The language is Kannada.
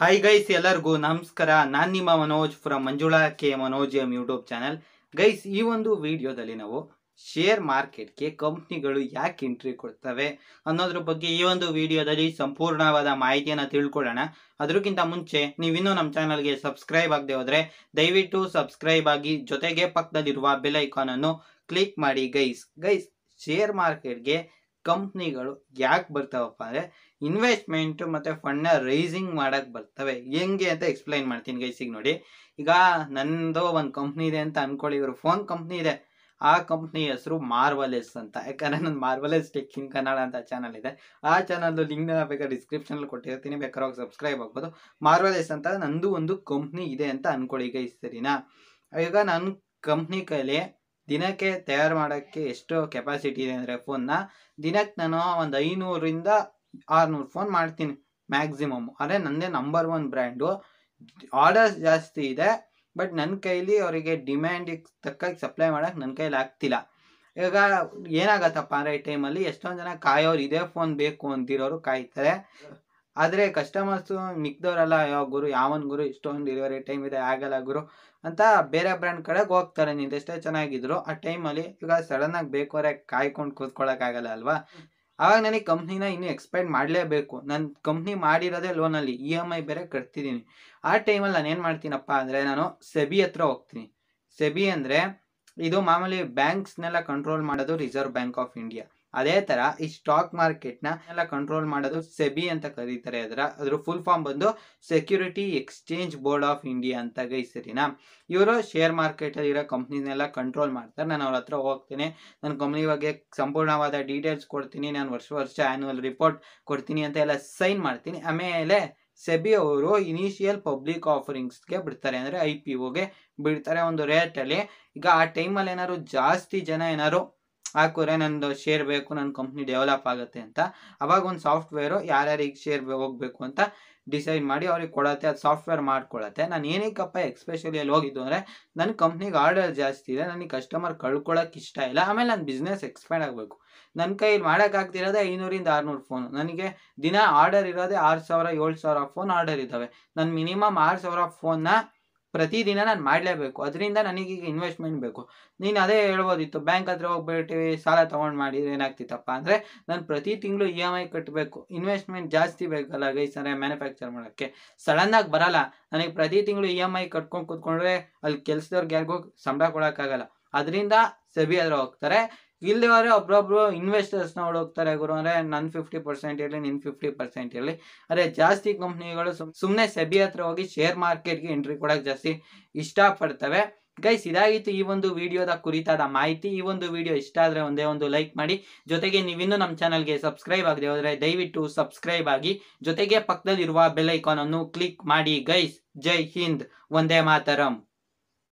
ಹಾಯ್ ಗೈಸ್ ಎಲ್ಲರಿಗೂ ನಮಸ್ಕಾರ ನಾನು ನಿಮ್ಮ Manoj from Manjula K Manoj M YouTube channel guys ಈ ಒಂದು ವಿಡಿಯೋದಲ್ಲಿ ನಾವು ಶೇರ್ ಮಾರ್ಕೆಟ್ಗೆ ಕಂಪ್ನಿಗಳು ಯಾಕೆ ಎಂಟ್ರಿ ಕೊಡ್ತವೆ ಅನ್ನೋದ್ರ ಬಗ್ಗೆ ಈ ಒಂದು ವಿಡಿಯೋದಲ್ಲಿ ಸಂಪೂರ್ಣವಾದ ಮಾಹಿತಿಯನ್ನು ತಿಳ್ಕೊಳ್ಳೋಣ ಅದಕ್ಕಿಂತ ಮುಂಚೆ ನೀವಿನ್ನೂ ನಮ್ಮ ಚಾನಲ್ಗೆ ಸಬ್ಸ್ಕ್ರೈಬ್ ಆಗದೆ ಹೋದರೆ ದಯವಿಟ್ಟು ಸಬ್ಸ್ಕ್ರೈಬ್ ಆಗಿ ಜೊತೆಗೆ ಪಕ್ಕದಲ್ಲಿರುವ ಬೆಲ್ ಅನ್ನು ಕ್ಲಿಕ್ ಮಾಡಿ ಗೈಸ್ ಗೈಸ್ ಶೇರ್ ಮಾರ್ಕೆಟ್ಗೆ ಕಂಪ್ನಿಗಳು ಯಾಕೆ ಬರ್ತಾವಪ್ಪ ಅಂದರೆ ಇನ್ವೆಸ್ಟ್ಮೆಂಟು ಮತ್ತು ಫಂಡ್ನ ರೈಸಿಂಗ್ ಮಾಡೋಕ್ಕೆ ಬರ್ತವೆ ಹೆಂಗೆ ಅಂತ ಎಕ್ಸ್ಪ್ಲೈನ್ ಮಾಡ್ತೀನಿ ಗೈಸಿಗೆ ನೋಡಿ ಈಗ ನನ್ನದು ಒಂದು ಕಂಪ್ನಿ ಇದೆ ಅಂತ ಅಂದ್ಕೊಳ್ಳಿ ಇವರು ಫೋನ್ ಕಂಪ್ನಿ ಇದೆ ಆ ಕಂಪ್ನಿ ಹೆಸರು ಮಾರ್ವಲೆಸ್ ಅಂತ ಯಾಕಂದರೆ ನನ್ನ ಮಾರ್ವಲೆಸ್ ಟೆಕ್ ಇನ್ ಕನ್ನಡ ಅಂತ ಚಾನಲ್ ಇದೆ ಆ ಚಾನಲ್ದು ಲಿಂಕ್ನ ಬೇಕಾದ್ರೆ ಡಿಸ್ಕ್ರಿಪ್ಷನಲ್ಲಿ ಕೊಟ್ಟಿರ್ತೀನಿ ಬೇಕಾದ್ರೆ ಸಬ್ಸ್ಕ್ರೈಬ್ ಆಗ್ಬೋದು ಮಾರ್ವಲೆಸ್ ಅಂತ ನಂದು ಒಂದು ಕಂಪ್ನಿ ಇದೆ ಅಂತ ಅಂದ್ಕೊಳ್ಳಿ ಈಗ ಸರಿನಾ ಈಗ ನನ್ನ ಕಂಪ್ನಿ ಕೈಲಿ ದಿನಕ್ಕೆ ತಯಾರು ಮಾಡೋಕ್ಕೆ ಎಷ್ಟು ಕೆಪಾಸಿಟಿ ಇದೆ ಅಂದರೆ ಫೋನ್ನ ದಿನಕ್ಕೆ ನಾನು ಒಂದು ಐನೂರಿಂದ ಆರುನೂರು ಫೋನ್ ಮಾಡ್ತೀನಿ ಮ್ಯಾಕ್ಸಿಮಮ್ ಆದರೆ ನನ್ನದೇ ನಂಬರ್ ಒನ್ ಬ್ರ್ಯಾಂಡು ಆರ್ಡರ್ಸ್ ಜಾಸ್ತಿ ಇದೆ ಬಟ್ ನನ್ನ ಕೈಲಿ ಅವರಿಗೆ ಡಿಮ್ಯಾಂಡಿಗೆ ತಕ್ಕಾಗಿ ಸಪ್ಲೈ ಮಾಡೋಕ್ಕೆ ನನ್ನ ಕೈಲಿ ಆಗ್ತಿಲ್ಲ ಈಗ ಏನಾಗತ್ತಪ್ಪ ಅಂದರೆ ಈ ಟೈಮಲ್ಲಿ ಎಷ್ಟೊಂದು ಜನ ಕಾಯೋರು ಇದೇ ಫೋನ್ ಬೇಕು ಅಂತಿರೋರು ಕಾಯ್ತಾರೆ ಆದರೆ ಕಸ್ಟಮರ್ಸು ಮಿಕ್ದವರೆಲ್ಲ ಯಾವ ಗುರು ಯಾವನ್ ಗುರು ಇಷ್ಟೊಂದು ಡೆಲಿವರಿ ಟೈಮ್ ಇದೆ ಆಗಲ್ಲ ಗುರು ಅಂತ ಬೇರೆ ಬ್ರ್ಯಾಂಡ್ ಕಡೆಗೆ ಹೋಗ್ತಾರೆ ನೀನು ಎಷ್ಟೇ ಚೆನ್ನಾಗಿದ್ರು ಆ ಟೈಮಲ್ಲಿ ಈಗ ಸಡನ್ನಾಗಿ ಬೇಕೋರೆ ಕಾಯ್ಕೊಂಡು ಕೂತ್ಕೊಳ್ಳೋಕ್ಕಾಗಲ್ಲ ಅಲ್ವಾ ಆವಾಗ ನನಗೆ ಕಂಪ್ನಿನ ಇನ್ನೂ ಎಕ್ಸ್ಪೆಂಡ್ ಮಾಡಲೇಬೇಕು ನನ್ನ ಕಂಪ್ನಿ ಮಾಡಿರೋದೇ ಲೋನಲ್ಲಿ ಇ ಎಮ್ ಐ ಬೇರೆ ಕಟ್ತಿದ್ದೀನಿ ಆ ಟೈಮಲ್ಲಿ ನಾನು ಏನು ಮಾಡ್ತೀನಪ್ಪ ಅಂದರೆ ನಾನು ಸೆಬಿ ಹತ್ರ ಹೋಗ್ತೀನಿ ಸೆಬಿ ಅಂದರೆ ಇದು ಮಾಮೂಲಿ ಬ್ಯಾಂಕ್ಸ್ನೆಲ್ಲ ಕಂಟ್ರೋಲ್ ಮಾಡೋದು ರಿಸರ್ವ್ ಬ್ಯಾಂಕ್ ಆಫ್ ಇಂಡಿಯಾ ಅದೇ ತರ ಈ ಸ್ಟಾಕ್ ಮಾರ್ಕೆಟ್ ನ ಎಲ್ಲ ಕಂಟ್ರೋಲ್ ಮಾಡೋದು ಸೆಬಿ ಅಂತ ಕರೀತಾರೆ ಅದರ ಅದ್ರ ಫುಲ್ ಫಾರ್ಮ್ ಬಂದು security exchange board of India ಅಂತ ಗೈ ಇವರು ಶೇರ್ ಮಾರ್ಕೆಟಲ್ಲಿರೋ ಕಂಪ್ನಿನೆಲ್ಲ ಕಂಟ್ರೋಲ್ ಮಾಡ್ತಾರೆ ನಾನು ಅವ್ರ ಹತ್ರ ಹೋಗ್ತೀನಿ ನನ್ನ ಕಂಪ್ನಿ ಬಗ್ಗೆ ಸಂಪೂರ್ಣವಾದ ಡೀಟೇಲ್ಸ್ ಕೊಡ್ತೀನಿ ನಾನು ವರ್ಷ ವರ್ಷ ಆನ್ಯುವಲ್ ರಿಪೋರ್ಟ್ ಕೊಡ್ತೀನಿ ಅಂತ ಎಲ್ಲ ಸೈನ್ ಮಾಡ್ತೀನಿ ಆಮೇಲೆ ಸೆಬಿ ಅವರು ಇನಿಷಿಯಲ್ ಪಬ್ಲಿಕ್ ಆಫರಿಂಗ್ಸ್ಗೆ ಬಿಡ್ತಾರೆ ಅಂದರೆ ಐ ಪಿ ಒಗೆ ಬಿಡ್ತಾರೆ ಒಂದು ರೇಟಲ್ಲಿ ಈಗ ಆ ಟೈಮಲ್ಲಿ ಏನಾದ್ರು ಜಾಸ್ತಿ ಜನ ಏನಾದ್ರು ಹಾಕಿದ್ರೆ ನಂದು ಶೇರ್ ಬೇಕು ನನ್ನ ಕಂಪ್ನಿ ಡೆವಲಪ್ ಆಗುತ್ತೆ ಅಂತ ಅವಾಗ ಒಂದು ಸಾಫ್ಟ್ವೇರು ಯಾರ್ಯಾರಿಗೆ ಶೇರ್ ಹೋಗಬೇಕು ಅಂತ ಡಿಸೈಡ್ ಮಾಡಿ ಅವ್ರಿಗೆ ಕೊಡತ್ತೆ ಅದು ಸಾಫ್ಟ್ವೇರ್ ಮಾಡ್ಕೊಳತ್ತೆ ನಾನು ಏನಕ್ಕಪ್ಪ ಎಕ್ಸ್ಪೆಷಲಿ ಅಲ್ಲಿ ಹೋಗಿದ್ದು ಅಂದರೆ ನನ್ನ ಕಂಪ್ನಿಗೆ ಆರ್ಡರ್ ಜಾಸ್ತಿ ಇದೆ ನನಗೆ ಕಸ್ಟಮರ್ ಕಳ್ಕೊಳ್ಳೋಕೆ ಇಷ್ಟ ಇಲ್ಲ ಆಮೇಲೆ ನನ್ನ ಬಿಸ್ನೆಸ್ ಎಕ್ಸ್ಪ್ಯಾಂಡ್ ಆಗಬೇಕು ನನ್ನ ಕೈಲಿ ಮಾಡೋಕ್ಕಾಗ್ತಿರೋದೇ ಐನೂರಿಂದ ಆರುನೂರು ಫೋನ್ ನನಗೆ ದಿನ ಆರ್ಡರ್ ಇರೋದೇ ಆರು ಸಾವಿರ ಏಳು ಸಾವಿರ ಫೋನ್ ಆರ್ಡರ್ ಇದ್ದಾವೆ ನಾನು ಮಿನಿಮಮ್ ಆರು ಸಾವಿರ ಫೋನ್ನ ಪ್ರತಿದಿನ ನಾನು ಮಾಡಲೇಬೇಕು ಅದರಿಂದ ಈಗ ಇನ್ವೆಸ್ಟ್ಮೆಂಟ್ ಬೇಕು ನೀನು ಅದೇ ಹೇಳ್ಬೋದಿತ್ತು ಬ್ಯಾಂಕ್ ಹತ್ರ ಹೋಗ್ಬಿಟ್ಟು ಸಾಲ ತೊಗೊಂಡು ಮಾಡಿದ್ರೆ ಏನಾಗ್ತಿತ್ತಪ್ಪ ಅಂದರೆ ನಾನು ಪ್ರತಿ ತಿಂಗಳು ಇ e ಎಮ್ ಐ ಕಟ್ಟಬೇಕು ಇನ್ವೆಸ್ಟ್ಮೆಂಟ್ ಜಾಸ್ತಿ ಬೇಕಲ್ಲ ಗೈ ಸರ ಮ್ಯಾನುಫ್ಯಾಕ್ಚರ್ ಮಾಡೋಕ್ಕೆ ಸಡನ್ನಾಗಿ ಬರಲ್ಲ ನನಗೆ ಪ್ರತಿ ತಿಂಗಳು ಇ e ಎಮ್ ಐ ಕಟ್ಕೊಂಡು ಕೂತ್ಕೊಂಡ್ರೆ ಅಲ್ಲಿ ಕೆಲಸದವ್ರಿಗೆ ಯಾರಿಗೂ ಸಂಬಳ ಕೊಡೋಕ್ಕಾಗಲ್ಲ ಅದರಿಂದ ಸೆಬಿ ಹೋಗ್ತಾರೆ ಇಲ್ಲಿವರೆ ಒಬ್ರೊಬ್ರು ಇನ್ವೆಸ್ಟರ್ಸ್ ನೋಡಿ ಹೋಗ್ತಾರೆ ಗುರು ಅಂದ್ರೆ ನನ್ನ ಫಿಫ್ಟಿ ಪರ್ಸೆಂಟ್ ಇರಲಿ ನಿನ್ ಫಿಫ್ಟಿ ಪರ್ಸೆಂಟ್ ಇರಲಿ ಅದೇ ಜಾಸ್ತಿ ಕಂಪ್ನಿಗಳು ಸುಮ್ಮನೆ ಸೆಬಿ ಹತ್ರ ಹೋಗಿ ಶೇರ್ ಮಾರ್ಕೆಟ್ಗೆ ಎಂಟ್ರಿ ಕೊಡೋಕೆ ಜಾಸ್ತಿ ಇಷ್ಟಪಡ್ತವೆ ಗೈಸ್ ಇದಾಗಿತ್ತು ಈ ಒಂದು ವಿಡಿಯೋದ ಕುರಿತಾದ ಮಾಹಿತಿ ಈ ಒಂದು ವಿಡಿಯೋ ಇಷ್ಟ ಆದರೆ ಒಂದೇ ಒಂದು ಲೈಕ್ ಮಾಡಿ ಜೊತೆಗೆ ನೀವಿನ್ನೂ ನಮ್ಮ ಚಾನಲ್ಗೆ ಸಬ್ಸ್ಕ್ರೈಬ್ ಆಗದೆ ಹೋದರೆ ದಯವಿಟ್ಟು ಸಬ್ಸ್ಕ್ರೈಬ್ ಆಗಿ ಜೊತೆಗೆ ಪಕ್ಕದಲ್ಲಿರುವ ಬೆಲ್ ಐಕಾನ್ ಅನ್ನು ಕ್ಲಿಕ್ ಮಾಡಿ ಗೈಸ್ ಜೈ ಹಿಂದ್ ಒಂದೇ ಮಾತರಂ